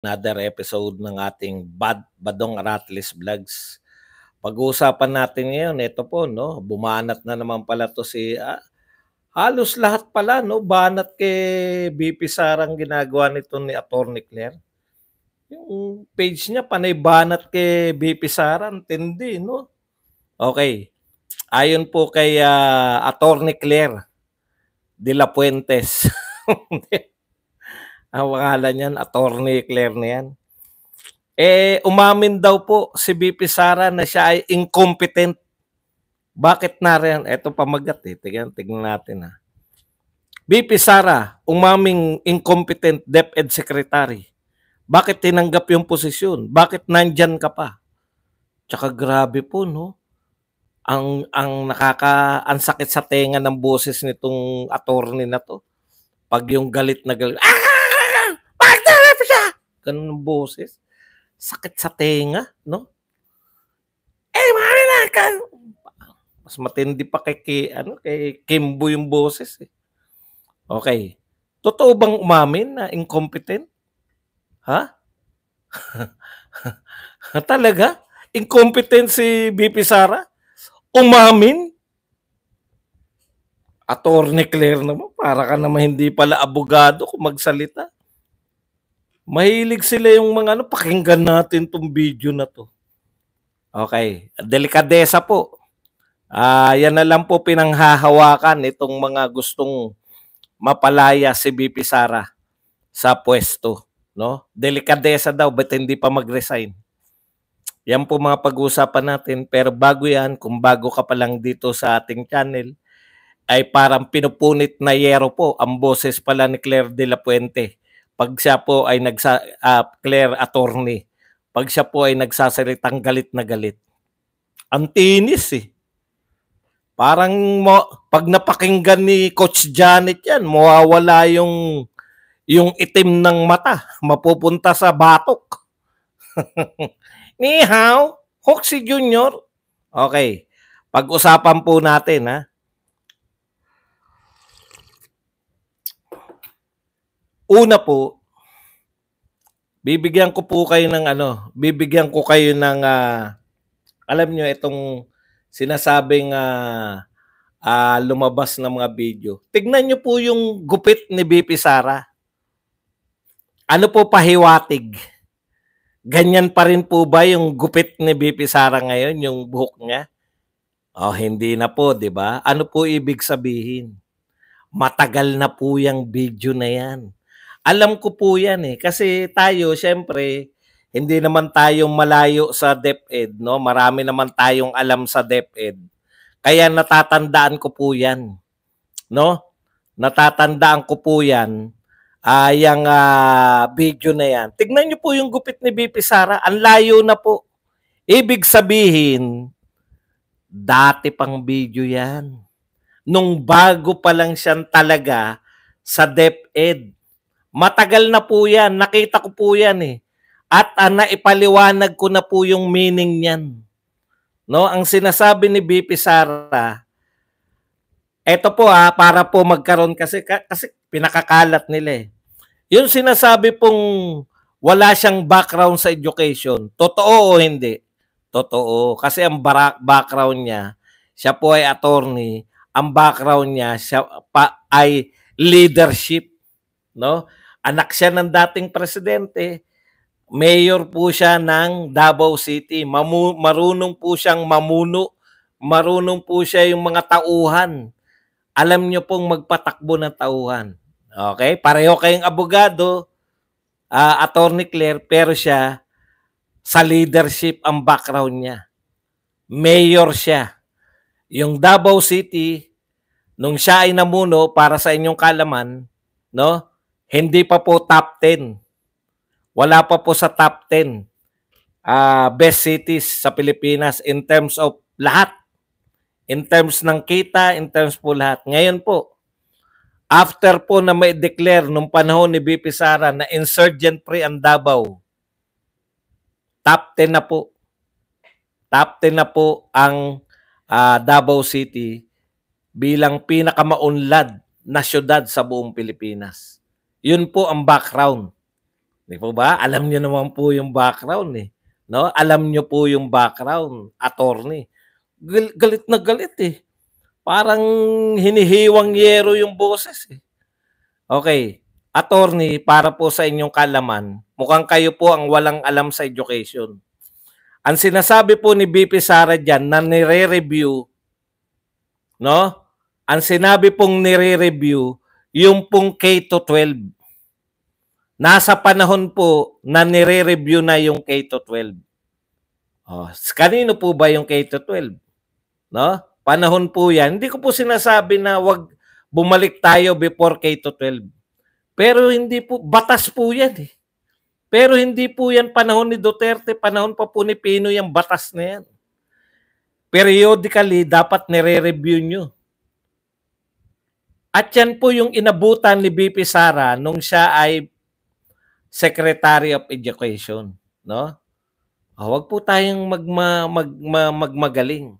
another episode ng ating Bad Badong Ratlis Vlogs. Pag-uusapan natin ngayon, ito po, no? bumanat na naman pala to si... Ah, halos lahat pala, no? banat kay BP Sarang ginagawa nito ni Atty. Claire. Yung page niya, panay banat kay BP Sarang, tindi, no? Okay. Ayon po kay uh, ah, Atty. Claire de la Puentes. Ang pangalan niyan, attorney Claire na yan. Eh, umamin daw po si BP Sara na siya ay incompetent. Bakit na rin? Ito pamagat eh. Tignan, tignan natin ha. Ah. BP Sara, umaming incompetent DepEd Secretary. Bakit tinanggap yung posisyon? Bakit nandyan ka pa? Tsaka grabe po, no? Ang, ang nakaka, ang sakit sa tenga ng boses nitong attorney na to. Pag yung galit na galit, ah! ganun ng boses. Sakit sa tenga, no? Eh, mami na ka! Mas matindi pa kay, kay, ano, kay Kimbo yung boses. Eh. Okay. Totoo bang umamin na incompetent? Ha? Talaga? Incompetent si BP Sara? Umamin? Attorney Claire naman, para ka naman hindi pala abogado kung magsalita. Mahilig sila yung mga ano, pakinggan natin tong video na to. Okay, delikadesa po. Ah, uh, yan na lang po pinanghahawakan itong mga gustong mapalaya si BP Sara sa pwesto, no? Delikadesa daw but hindi pa mag-resign. Yan po mga pag-uusapan natin. Pero bago yan, kung bago ka pa lang dito sa ating channel, ay parang pinupunit na yero po ang boses pala ni Claire de la Puente pag siya po ay nagsa uh, ah, Claire attorney, pag siya po ay nagsasalitang galit na galit. Ang tinis eh. Parang mo, pag napakinggan ni Coach Janet yan, mawawala yung yung itim ng mata, mapupunta sa batok. Ni hao, Hoxie Junior. Okay. Pag-usapan po natin ha. Una po, Bibigyan ko po kayo ng ano, bibigyan ko kayo ng uh, alam nyo itong sinasabing uh, uh, lumabas ng mga video. Tignan nyo po yung gupit ni BP Sara. Ano po pahiwatig? Ganyan pa rin po ba yung gupit ni BP Sara ngayon, yung buhok niya? Oh, hindi na po, 'di ba? Ano po ibig sabihin? Matagal na po yung video na 'yan. Alam ko po yan eh. Kasi tayo, syempre, hindi naman tayo malayo sa DepEd. No? Marami naman tayong alam sa DepEd. Kaya natatandaan ko po yan. No? Natatandaan ko po yan. Uh, yung uh, video na yan. Tignan nyo po yung gupit ni BP Sara. Ang layo na po. Ibig sabihin, dati pang video yan. Nung bago pa lang siya talaga sa DepEd. Matagal na po yan. Nakita ko po yan eh. At uh, naipaliwanag ko na po yung meaning niyan. No, ang sinasabi ni BP Sara, eto po ha, ah, para po magkaroon kasi kasi pinakakalat nila eh. Yung sinasabi pong wala siyang background sa education, totoo o hindi? Totoo. Kasi ang background niya, siya po ay attorney, ang background niya siya pa, ay leadership, no? Anak siya ng dating presidente. Mayor po siya ng Davao City. Mamu- marunong po siyang mamuno. Marunong po siya yung mga tauhan. Alam niyo pong magpatakbo ng tauhan. Okay? Pareho kayong abogado, uh, Attorney Claire, pero siya sa leadership ang background niya. Mayor siya. Yung Davao City, nung siya ay namuno para sa inyong kalaman, no? Hindi pa po top 10. Wala pa po sa top 10 uh, ah, best cities sa Pilipinas in terms of lahat. In terms ng kita, in terms po lahat. Ngayon po, after po na may declare nung panahon ni BP Sara na insurgent free ang Davao, top 10 na po. Top 10 na po ang uh, Davao City bilang pinakamaunlad na siyudad sa buong Pilipinas. Yun po ang background. Di po ba? Alam niyo naman po yung background eh. No? Alam niyo po yung background, attorney. Gal- galit na galit eh. Parang hinihiwang yero yung boses eh. Okay. Attorney, para po sa inyong kalaman, mukhang kayo po ang walang alam sa education. Ang sinasabi po ni BP Sara dyan na nire-review, no? Ang sinabi pong nire-review yung pong K to 12. Nasa panahon po na nire-review na yung K to 12. Oh, kanino po ba yung K to 12? No? Panahon po 'yan. Hindi ko po sinasabi na wag bumalik tayo before K to 12. Pero hindi po batas po 'yan eh. Pero hindi po 'yan panahon ni Duterte, panahon pa po ni Pinoy yung batas na 'yan. Periodically dapat nire-review nyo at yan po yung inabutan ni BP Sara nung siya ay Secretary of Education, no? Ah, wag po tayong magma, magma, magmagaling.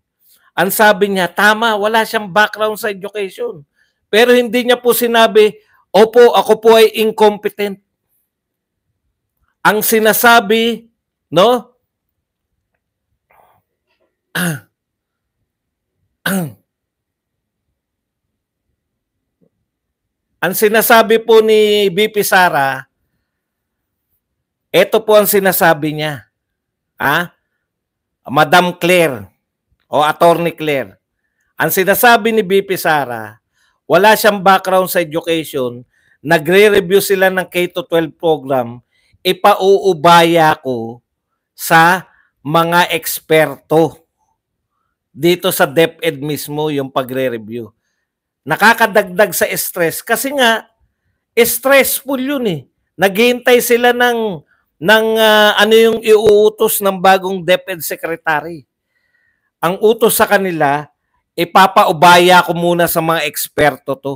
Ang sabi niya, tama, wala siyang background sa education. Pero hindi niya po sinabi, opo, ako po ay incompetent. Ang sinasabi, no? Ang sinasabi po ni BP Sara, ito po ang sinasabi niya. Ha? Madam Claire o Attorney Claire. Ang sinasabi ni BP Sara, wala siyang background sa education, nagre-review sila ng K-12 program, ipauubaya ko sa mga eksperto dito sa DepEd mismo yung pagre-review nakakadagdag sa stress kasi nga stressful yun eh. Naghihintay sila ng ng uh, ano yung iuutos ng bagong DepEd secretary. Ang utos sa kanila, ipapaubaya ko muna sa mga eksperto to.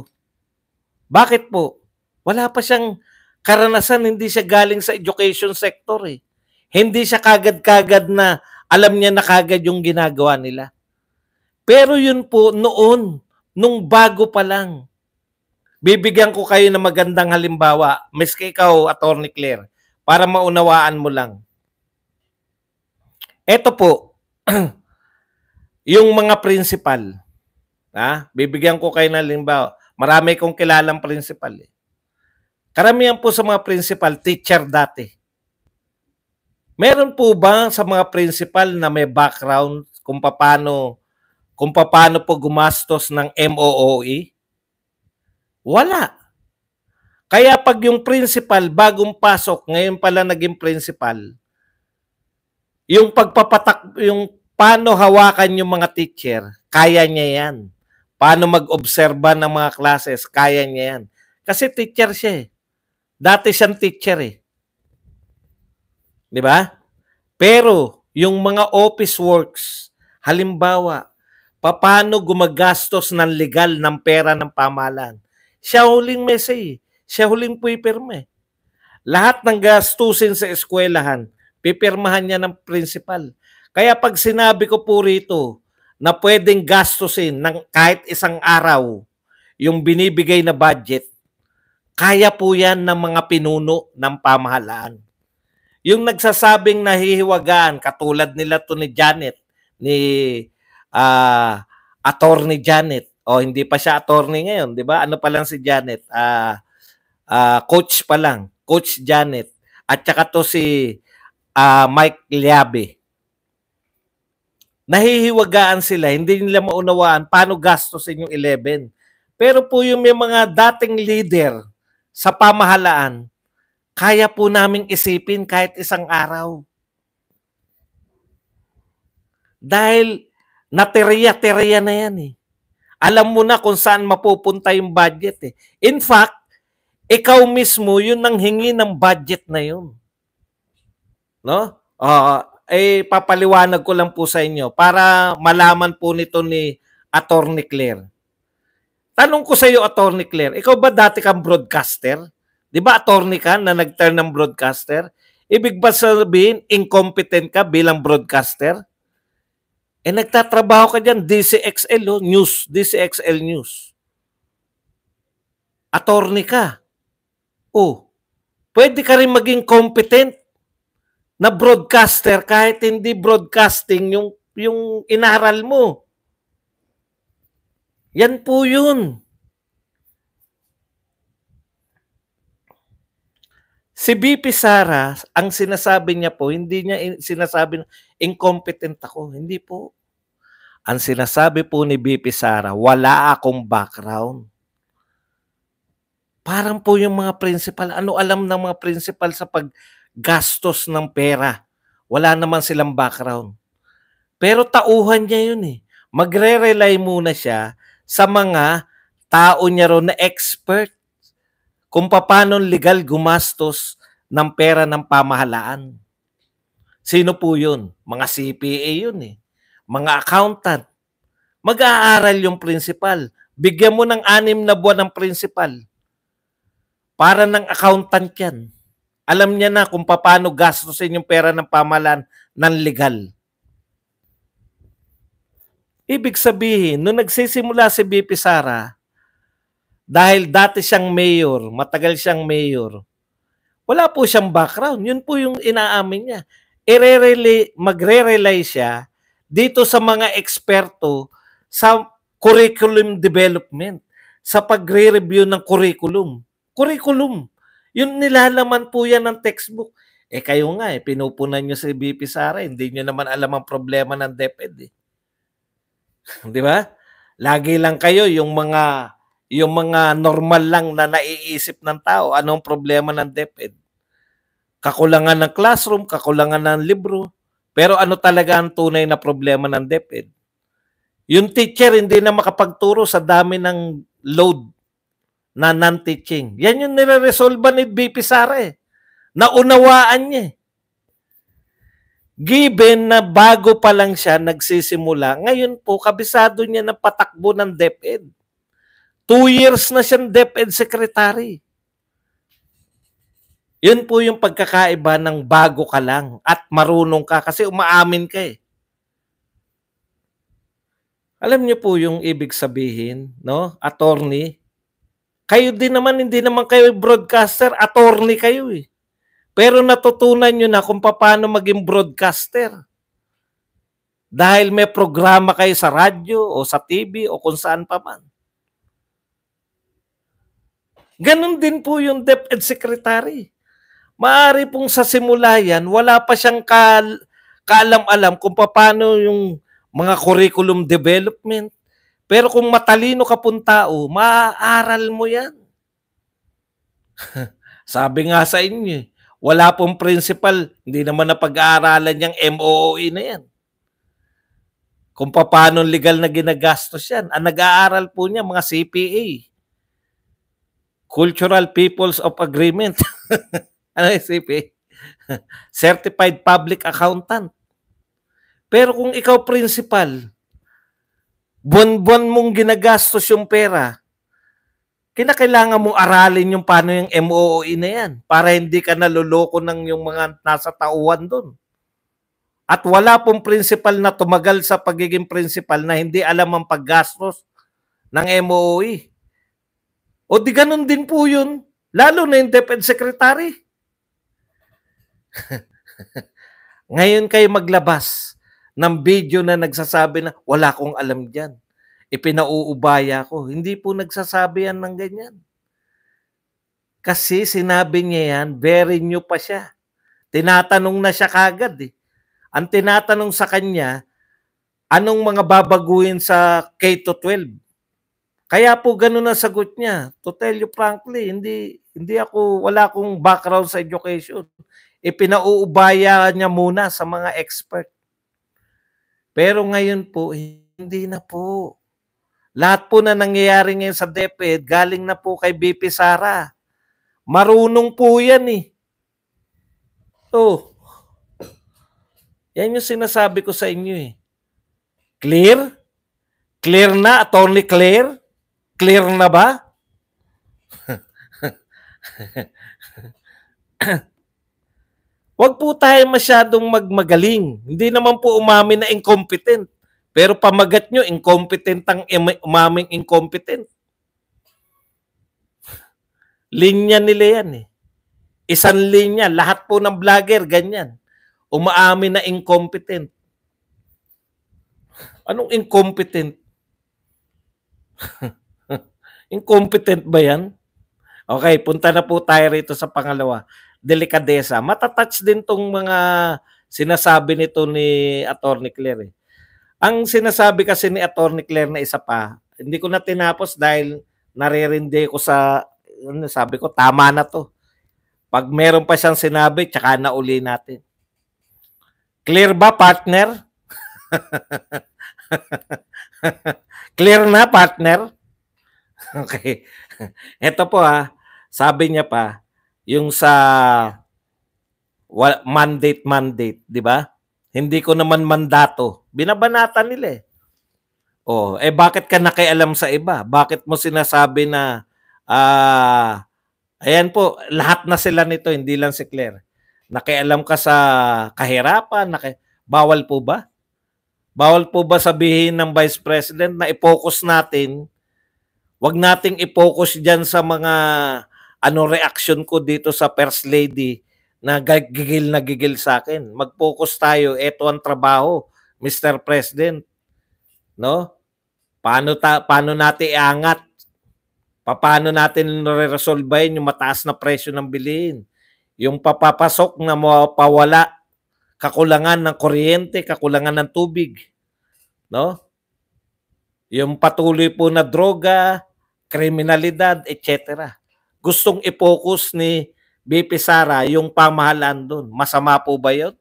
Bakit po? Wala pa siyang karanasan, hindi siya galing sa education sector eh. Hindi siya kagad-kagad na alam niya na kagad yung ginagawa nila. Pero yun po, noon, nung bago pa lang. Bibigyan ko kayo ng magandang halimbawa, miski ikaw, Attorney Claire, para maunawaan mo lang. Ito po, yung mga principal. Ha? Bibigyan ko kayo ng halimbawa. Marami kong kilalang principal. Eh. Karamihan po sa mga principal, teacher dati. Meron po ba sa mga principal na may background kung paano kung paano po gumastos ng MOOE? Wala. Kaya pag yung principal, bagong pasok, ngayon pala naging principal, yung pagpapatak, yung paano hawakan yung mga teacher, kaya niya yan. Paano mag-obserba ng mga classes, kaya niya yan. Kasi teacher siya eh. Dati siyang teacher eh. Di ba? Pero, yung mga office works, halimbawa, paano gumagastos ng legal ng pera ng pamahalaan. Siya huling mesa eh. Siya huling pipirme. Eh. Lahat ng gastusin sa eskwelahan, pipirmahan niya ng principal. Kaya pag sinabi ko po rito na pwedeng gastusin ng kahit isang araw yung binibigay na budget, kaya po yan ng mga pinuno ng pamahalaan. Yung nagsasabing nahihiwagaan, katulad nila to ni Janet, ni uh, attorney Janet. O hindi pa siya attorney ngayon, 'di ba? Ano pa lang si Janet? Uh, uh, coach pa lang, coach Janet. At saka to si uh, Mike Liabe. Nahihiwagaan sila, hindi nila maunawaan paano gastusin yung 11. Pero po yung may mga dating leader sa pamahalaan, kaya po naming isipin kahit isang araw. Dahil Nateriya-teriya na yan eh. Alam mo na kung saan mapupunta yung budget eh. In fact, ikaw mismo yun ang hingi ng budget na yun. No? Uh, eh, papaliwanag ko lang po sa inyo para malaman po nito ni Attorney Claire. Tanong ko sa iyo, Attorney Claire, ikaw ba dati kang broadcaster? Di ba attorney ka na nag-turn ng broadcaster? Ibig ba sabihin, incompetent ka bilang broadcaster? Eh nagtatrabaho ka diyan DCXL oh, News, DCXL News. Attorney ka. Oh, pwede ka rin maging competent na broadcaster kahit hindi broadcasting yung, yung inaral mo. Yan po yun. Si BP Sara, ang sinasabi niya po, hindi niya sinasabi, incompetent ako. Hindi po. Ang sinasabi po ni BP Sara, wala akong background. Parang po yung mga principal, ano alam ng mga principal sa paggastos ng pera? Wala naman silang background. Pero tauhan niya yun eh. Magre-rely muna siya sa mga tao niya ron na expert kung paano legal gumastos ng pera ng pamahalaan. Sino po yun? Mga CPA yun eh. Mga accountant. Mag-aaral yung principal. Bigyan mo ng anim na buwan ng principal. Para ng accountant yan. Alam niya na kung paano gastusin yung pera ng pamalan ng legal. Ibig sabihin, nung nagsisimula si BP Sara, dahil dati siyang mayor, matagal siyang mayor, wala po siyang background. Yun po yung inaamin niya magre-rely siya dito sa mga eksperto sa curriculum development, sa pagre-review ng curriculum. Curriculum. Yun nilalaman po yan ng textbook. Eh kayo nga eh, pinupunan nyo si BP Sara, hindi nyo naman alam ang problema ng DepEd eh. Di ba? Lagi lang kayo yung mga yung mga normal lang na naiisip ng tao, anong problema ng DepEd? kakulangan ng classroom, kakulangan ng libro. Pero ano talaga ang tunay na problema ng DepEd? Yung teacher hindi na makapagturo sa dami ng load na non-teaching. Yan yung nire-resolve ni BP Sara eh. Naunawaan niya eh. Given na bago pa lang siya nagsisimula, ngayon po kabisado niya na patakbo ng DepEd. Two years na siyang DepEd secretary. Yun po yung pagkakaiba ng bago ka lang at marunong ka kasi umaamin ka eh. Alam niyo po yung ibig sabihin, no? Attorney. Kayo din naman, hindi naman kayo broadcaster, attorney kayo eh. Pero natutunan niyo na kung paano maging broadcaster. Dahil may programa kayo sa radyo o sa TV o kung saan pa man. Ganon din po yung DepEd Secretary. Maari pong sa simula yan, wala pa siyang kal kaalam-alam kung paano yung mga curriculum development. Pero kung matalino ka pong tao, maaaral mo yan. Sabi nga sa inyo, eh, wala pong principal, hindi naman na pag-aaralan yung MOOE na yan. Kung paano legal na ginagastos yan. Ang nag-aaral po niya, mga CPA. Cultural Peoples of Agreement. ano SCPA? Eh. Certified Public Accountant. Pero kung ikaw principal, buwan-buwan mong ginagastos yung pera, kinakailangan mo aralin yung paano yung MOOE na yan para hindi ka naluloko ng yung mga nasa tauhan doon. At wala pong principal na tumagal sa pagiging principal na hindi alam ang paggastos ng MOOE. O di ganun din po yun, lalo na yung Defense Secretary. Ngayon kayo maglabas ng video na nagsasabi na wala akong alam diyan. Ipinauubaya ko. Hindi po nagsasabi yan ng ganyan. Kasi sinabi niya yan, very new pa siya. Tinatanong na siya kagad eh. Ang tinatanong sa kanya, anong mga babaguhin sa K-12? Kaya po ganun ang sagot niya. To tell you frankly, hindi hindi ako wala akong background sa education. Ipinauubaya niya muna sa mga expert. Pero ngayon po, hindi na po. Lahat po na nangyayari ngayon sa DepEd, galing na po kay BP Sara. Marunong po yan eh. Oh. Yan yung sinasabi ko sa inyo eh. Clear? Clear na, Attorney Clear? Clear na ba? Huwag po tayo masyadong magmagaling. Hindi naman po umamin na incompetent. Pero pamagat nyo, incompetent ang umaming incompetent. Linya nila yan eh. Isang linya. Lahat po ng vlogger, ganyan. Umaamin na incompetent. Anong incompetent? incompetent ba yan? Okay, punta na po tayo rito sa pangalawa delikadesa. Matatouch din tong mga sinasabi nito ni Attorney Claire. Eh. Ang sinasabi kasi ni Attorney Claire na isa pa, hindi ko na tinapos dahil naririndi ko sa, ano, sabi ko, tama na to. Pag meron pa siyang sinabi, tsaka na uli natin. Clear ba, partner? Clear na, partner? Okay. Ito po ha, ah. sabi niya pa, yung sa mandate mandate, 'di ba? Hindi ko naman mandato. Binabanata nila eh. Oh, eh bakit ka nakialam sa iba? Bakit mo sinasabi na ah uh, ayan po, lahat na sila nito, hindi lang si Claire. Nakialam ka sa kahirapan, naki bawal po ba? Bawal po ba sabihin ng Vice President na i-focus natin? wag nating i-focus diyan sa mga ano reaction ko dito sa First Lady na gigil na gigil sa akin. Mag-focus tayo. Ito ang trabaho, Mr. President. No? Paano, ta- paano natin iangat? Paano natin re resolve yung mataas na presyo ng bilihin? Yung papapasok na mapawala, kakulangan ng kuryente, kakulangan ng tubig. No? Yung patuloy po na droga, kriminalidad, etc gustong i-focus ni BP Sara yung pamahalaan doon. Masama po ba yun?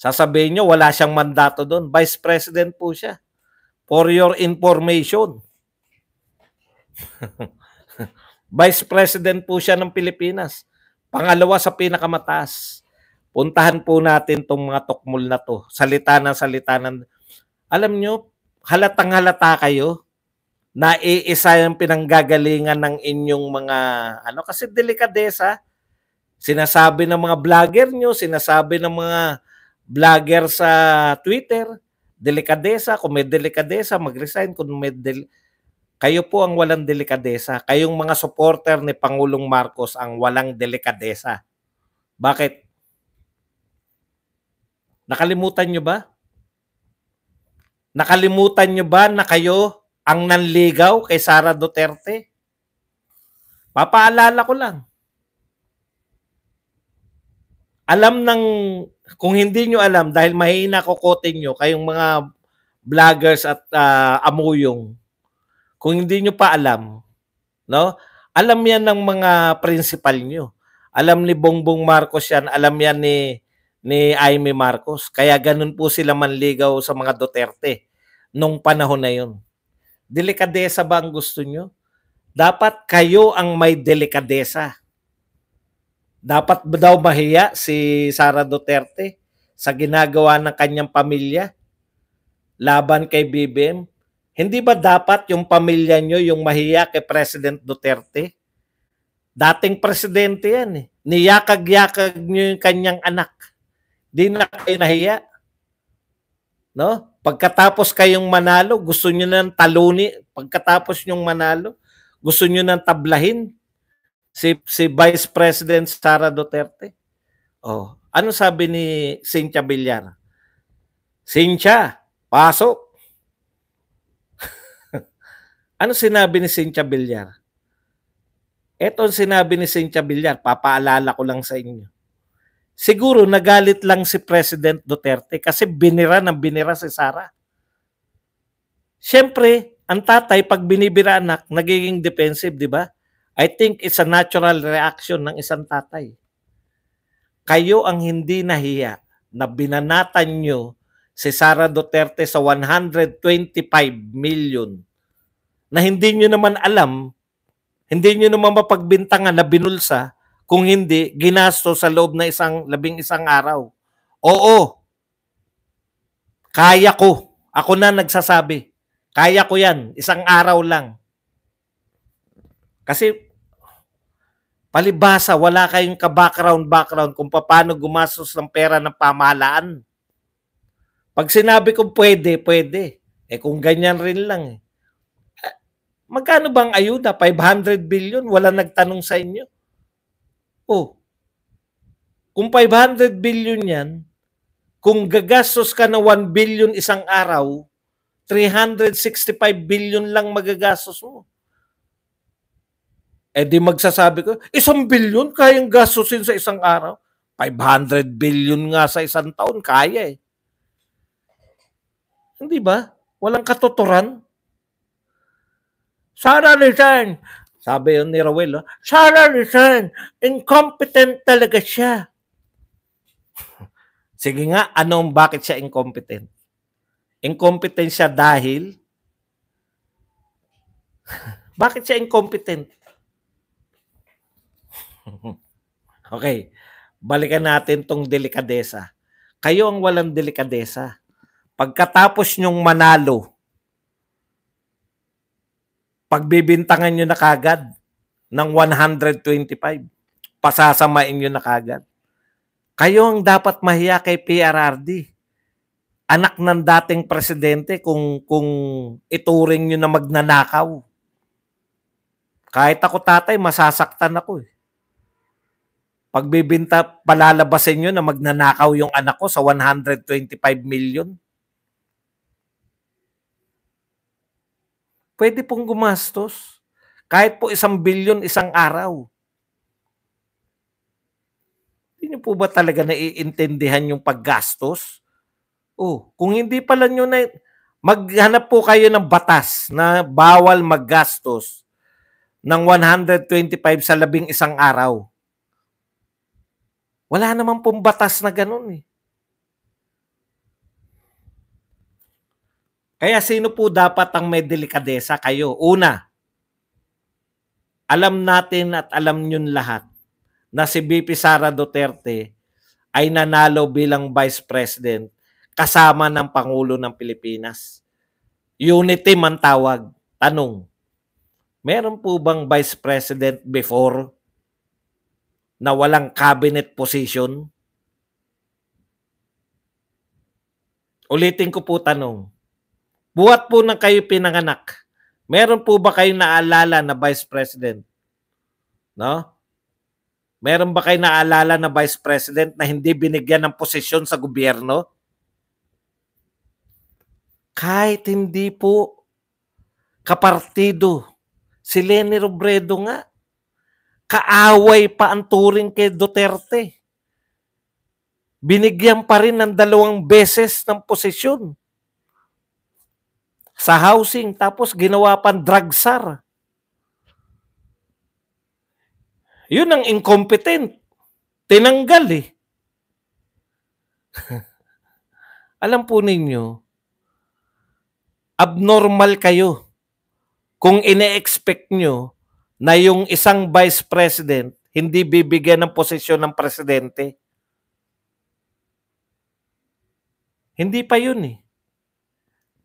Sasabihin nyo, wala siyang mandato doon. Vice President po siya. For your information. Vice President po siya ng Pilipinas. Pangalawa sa pinakamataas. Puntahan po natin tong mga tokmul na to. Salita ng salita ng... Alam nyo, halatang halata kayo na iisa yung pinanggagalingan ng inyong mga ano kasi delikadesa sinasabi ng mga vlogger nyo sinasabi ng mga vlogger sa Twitter delikadesa kung may delikadesa magresign kung may del- kayo po ang walang delikadesa kayong mga supporter ni Pangulong Marcos ang walang delikadesa bakit nakalimutan nyo ba nakalimutan nyo ba na kayo ang nanligaw kay Sara Duterte. Papaalala ko lang. Alam ng, kung hindi nyo alam, dahil mahina kukote nyo, kayong mga vloggers at uh, amuyong, kung hindi nyo pa alam, no? alam yan ng mga principal nyo. Alam ni Bongbong Marcos yan, alam yan ni, ni Aimee Marcos. Kaya ganun po sila manligaw sa mga Duterte nung panahon na yun. Delikadesa ba ang gusto nyo? Dapat kayo ang may delikadesa. Dapat daw mahiya si Sara Duterte sa ginagawa ng kanyang pamilya laban kay BBM? Hindi ba dapat yung pamilya nyo yung mahiya kay President Duterte? Dating presidente yan eh. Niyakag-yakag nyo yung kanyang anak. Di na kayo nahiya. No? Pagkatapos kayong manalo, gusto niyo ng taluni. Pagkatapos nyong manalo, gusto niyo nang tablahin si, si Vice President Sara Duterte. Oh, ano sabi ni Cynthia Villar? Cynthia, pasok. ano sinabi ni Cynthia Villar? Ito ang sinabi ni Cynthia Villar, papaalala ko lang sa inyo siguro nagalit lang si President Duterte kasi binira ng binira si Sara. Siyempre, ang tatay pag binibira anak, nagiging defensive, di ba? I think it's a natural reaction ng isang tatay. Kayo ang hindi nahiya na binanatan nyo si Sara Duterte sa 125 million na hindi nyo naman alam, hindi nyo naman mapagbintangan na binulsa kung hindi ginasto sa loob na isang labing isang araw. Oo. Kaya ko. Ako na nagsasabi. Kaya ko 'yan, isang araw lang. Kasi palibasa, wala kayong ka-background background kung paano gumastos ng pera ng pamahalaan. Pag sinabi kong pwede, pwede. Eh kung ganyan rin lang. Eh. eh magkano bang ayuda? 500 billion? Wala nagtanong sa inyo. Oh, kung 500 billion yan, kung gagastos ka na 1 billion isang araw, 365 billion lang magagastos mo. Eh di magsasabi ko, isang billion kayang gastusin sa isang araw. 500 billion nga sa isang taon, kaya eh. Hindi ba? Walang katuturan. Sana return. Sabi yun ni Rowell, oh, ah, Sarah resign. Incompetent talaga siya. Sige nga, anong bakit siya incompetent? Incompetent siya dahil bakit siya incompetent? okay. Balikan natin tong delikadesa. Kayo ang walang delikadesa. Pagkatapos nyong manalo, pagbibintangan nyo na kagad ng 125. Pasasamain nyo na kagad. Kayo ang dapat mahiya kay PRRD. Anak ng dating presidente kung, kung ituring nyo na magnanakaw. Kahit ako tatay, masasaktan ako eh. Pagbibinta, palalabasin nyo na magnanakaw yung anak ko sa 125 million pwede pong gumastos. Kahit po isang bilyon isang araw. Hindi niyo po ba talaga naiintindihan yung paggastos? Oh, kung hindi pala niyo na maghanap po kayo ng batas na bawal maggastos ng 125 sa labing isang araw. Wala naman pong batas na ganun eh. Kaya sino po dapat ang may delikadesa? Kayo. Una, alam natin at alam nyo lahat na si BP Sara Duterte ay nanalo bilang Vice President kasama ng Pangulo ng Pilipinas. Unity man tawag. Tanong, meron po bang Vice President before na walang cabinet position? Ulitin ko po tanong, Buhat po nang kayo pinanganak. Meron po ba kayong naalala na Vice President? No? Meron ba kayong naalala na Vice President na hindi binigyan ng posisyon sa gobyerno? Kahit hindi po kapartido. Si Lenny Robredo nga. Kaaway pa ang turing kay Duterte. Binigyan pa rin ng dalawang beses ng posisyon sa housing, tapos ginawa pang dragsar. Yun ang incompetent. Tinanggal eh. Alam po ninyo, abnormal kayo kung ine-expect nyo na yung isang vice president hindi bibigyan ng posisyon ng presidente. Hindi pa yun eh.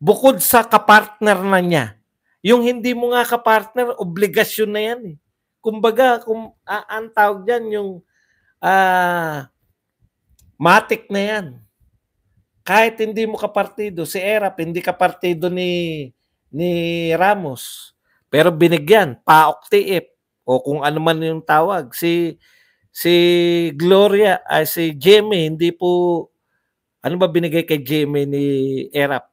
Bukod sa kapartner na niya. Yung hindi mo nga kapartner, obligasyon na yan eh. Kumbaga, kung uh, ang tawag dyan, yung uh, matik na yan. Kahit hindi mo kapartido, si Erap, hindi kapartido ni, ni Ramos. Pero binigyan, paok tiip, o kung ano man yung tawag. Si, si Gloria, ay si Jamie, hindi po, ano ba binigay kay Jamie ni Erap?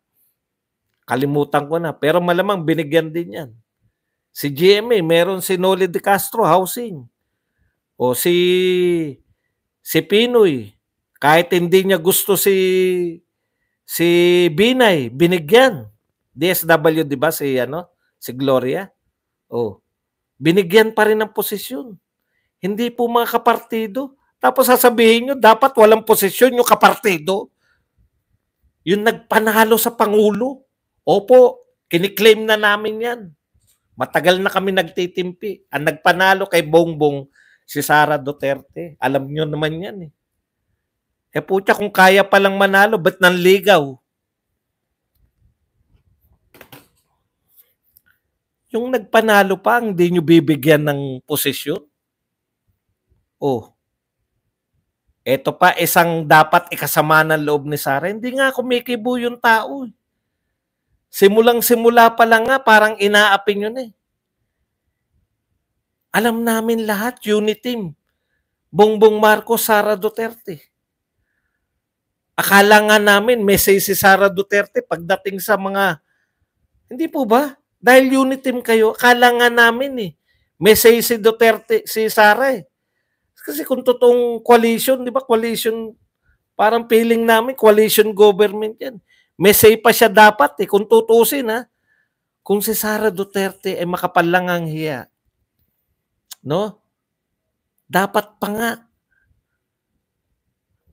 Kalimutan ko na. Pero malamang binigyan din yan. Si GMA, meron si Noli De Castro Housing. O si si Pinoy. Kahit hindi niya gusto si si Binay, binigyan. DSW, di ba? Si, ano, si Gloria. O, binigyan pa rin ng posisyon. Hindi po mga kapartido. Tapos sasabihin nyo, dapat walang posisyon yung kapartido. Yung nagpanalo sa Pangulo. Opo, kiniklaim na namin yan. Matagal na kami nagtitimpi. Ang nagpanalo kay Bongbong, si Sara Duterte. Alam nyo naman yan eh. Eh putya, kung kaya palang manalo, ba't nang ligaw? Yung nagpanalo pa, hindi nyo bibigyan ng posisyon? Oh, eto pa, isang dapat ikasama ng loob ni Sara. Hindi nga kumikibo yung tao. Eh. Simulang-simula pa lang nga, parang inaapin yun eh. Alam namin lahat, Uniteam. Bongbong Marcos, Sara Duterte. Akala nga namin, message si Sara Duterte pagdating sa mga... Hindi po ba? Dahil Uniteam kayo, akala nga namin eh. Message si Duterte, si Sara eh. Kasi kung totoong coalition, di ba? Coalition, parang feeling namin, coalition government yan. May say pa siya dapat eh, kung tutusin ha. Kung si Sara Duterte ay makapal lang ang hiya. No? Dapat pa nga.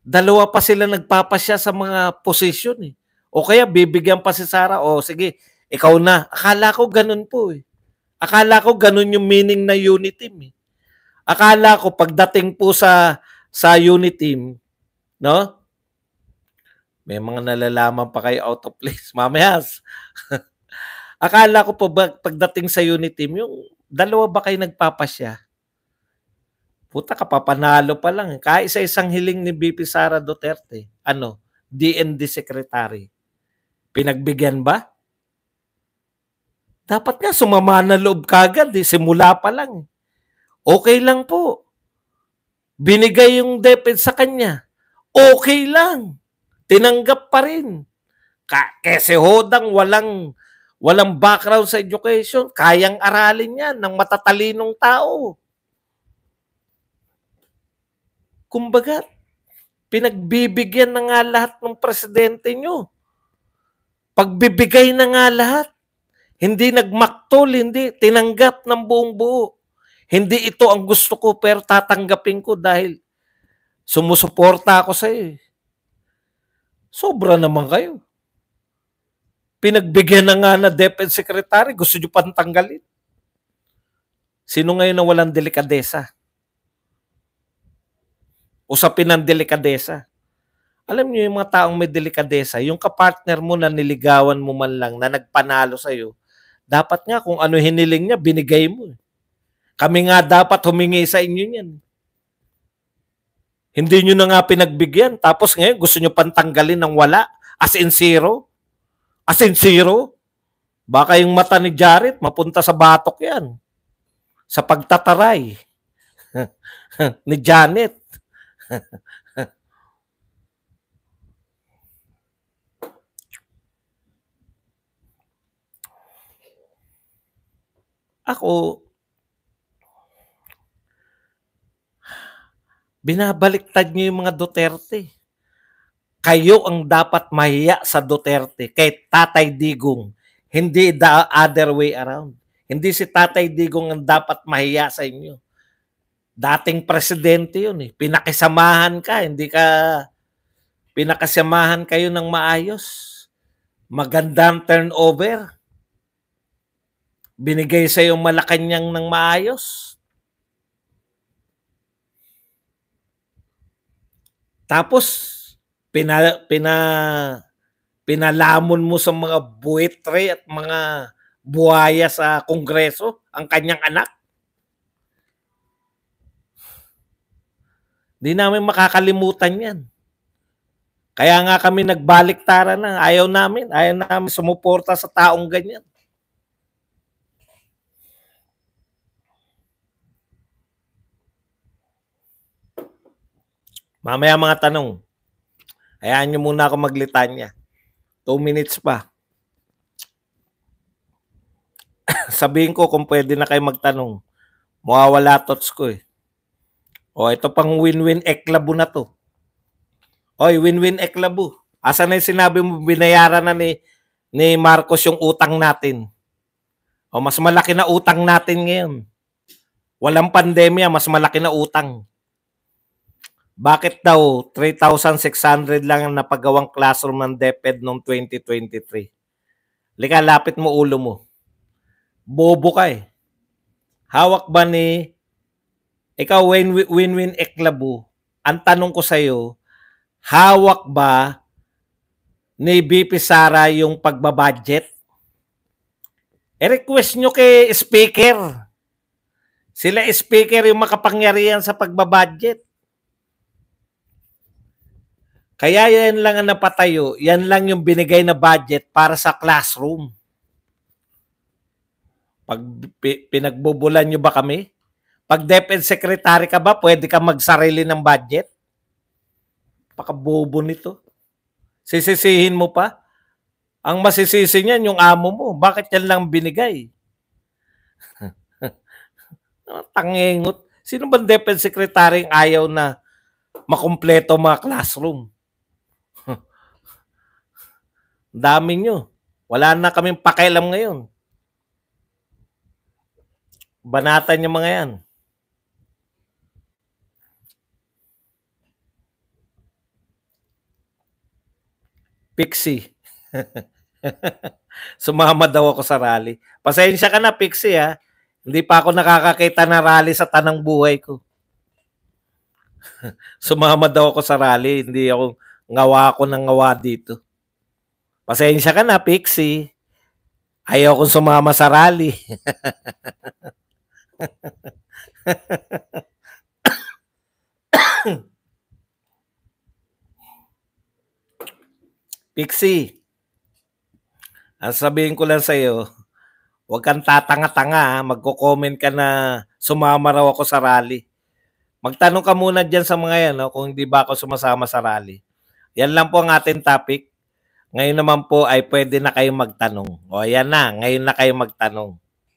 Dalawa pa sila nagpapasya sa mga posisyon eh. O kaya bibigyan pa si Sara, o oh, sige, ikaw na. Akala ko ganun po eh. Akala ko ganun yung meaning na unit team eh. Akala ko pagdating po sa sa unit team, no? May mga nalalaman pa kayo out of place. Mamayas. Akala ko po ba, pagdating sa unit team, yung dalawa ba kayo nagpapasya? Puta, kapapanalo pa lang. Eh. Kaisa-isang hiling ni BP Sara Duterte. Ano? DND Secretary. Pinagbigyan ba? Dapat nga sumama na loob kagad. Eh. Simula pa lang. Eh. Okay lang po. Binigay yung DepEd sa kanya. Okay lang tinanggap pa rin. Ka kasi hodang walang walang background sa education, kayang aralin 'yan ng matatalinong tao. Kumbaga, pinagbibigyan na nga lahat ng presidente nyo. Pagbibigay na nga lahat. Hindi nagmaktol, hindi. Tinanggap ng buong buo. Hindi ito ang gusto ko pero tatanggapin ko dahil sumusuporta ako sa iyo. Eh. Sobra naman kayo. Pinagbigyan na nga na defense secretary, gusto nyo pang tanggalin. Sino ngayon na walang delikadesa? Usapin ng delikadesa. Alam niyo yung mga taong may delikadesa, yung kapartner mo na niligawan mo man lang, na nagpanalo sa'yo, dapat nga kung ano hiniling niya, binigay mo. Kami nga dapat humingi sa inyo niyan. Hindi nyo na nga pinagbigyan. Tapos ngayon, gusto nyo pantanggalin ng wala. As in zero. As in zero. Baka yung mata ni Jared, mapunta sa batok yan. Sa pagtataray ni Janet. Ako, Binabaliktad niyo yung mga Duterte. Kayo ang dapat mahiya sa Duterte kay Tatay Digong. Hindi the other way around. Hindi si Tatay Digong ang dapat mahiya sa inyo. Dating presidente yun eh. Pinakisamahan ka, hindi ka pinakasamahan kayo ng maayos. Magandang turnover. Binigay sa iyo malakanyang ng maayos Tapos, pina, pina, pinalamon mo sa mga buitre at mga buhaya sa kongreso ang kanyang anak? Hindi namin makakalimutan yan. Kaya nga kami nagbalik tara na. Ayaw namin. Ayaw namin sumuporta sa taong ganyan. Mamaya mga tanong. Hayaan nyo muna ako maglitanya. Two minutes pa. Sabihin ko kung pwede na kayo magtanong. Mawawala tots ko eh. O, ito pang win-win eklabo na to. Oy, win-win eklabo. Asa na yung sinabi mo, binayaran na ni, ni Marcos yung utang natin. O, mas malaki na utang natin ngayon. Walang pandemya, mas malaki na utang. Bakit daw 3,600 lang ang napagawang classroom ng DepEd noong 2023? Lika, lapit mo ulo mo. Bobo ka eh. Hawak ba ni ikaw win-win eklabu? Ang tanong ko sa'yo, hawak ba ni BP Sara yung pagbabudget? E request nyo kay speaker. Sila speaker yung makapangyarihan sa pagbabudget. Kaya yan lang ang napatayo, yan lang yung binigay na budget para sa classroom. Pag pinagbubulan nyo ba kami? Pag DepEd Secretary ka ba, pwede ka magsarili ng budget? Pakabobo nito. Sisisihin mo pa? Ang masisisi niyan, yung amo mo. Bakit yan lang binigay? Tangengot. Sino ba DepEd Secretary ang ayaw na makumpleto mga classroom? Dami nyo. Wala na kaming pakialam ngayon. Banatan yung mga yan. Pixie. Sumama daw ako sa rally. Pasensya ka na, Pixie, ha? Hindi pa ako nakakakita na rally sa tanang buhay ko. Sumama daw ako sa rally. Hindi ako ngawa ako ng ngawa dito. Pasensya ka na, Pixie. Ayaw kong sumama sa rally. Pixie, ang sabihin ko lang sa'yo, huwag kang tatanga-tanga, magko-comment ka na sumama raw ako sa rally. Magtanong ka muna dyan sa mga yan, no, kung hindi ba ako sumasama sa rally. Yan lang po ang ating topic. Ngayon naman po ay pwede na kayong magtanong. O ayan na, ngayon na kayong magtanong.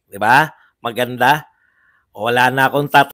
'Di ba? Maganda. O, wala na akong tat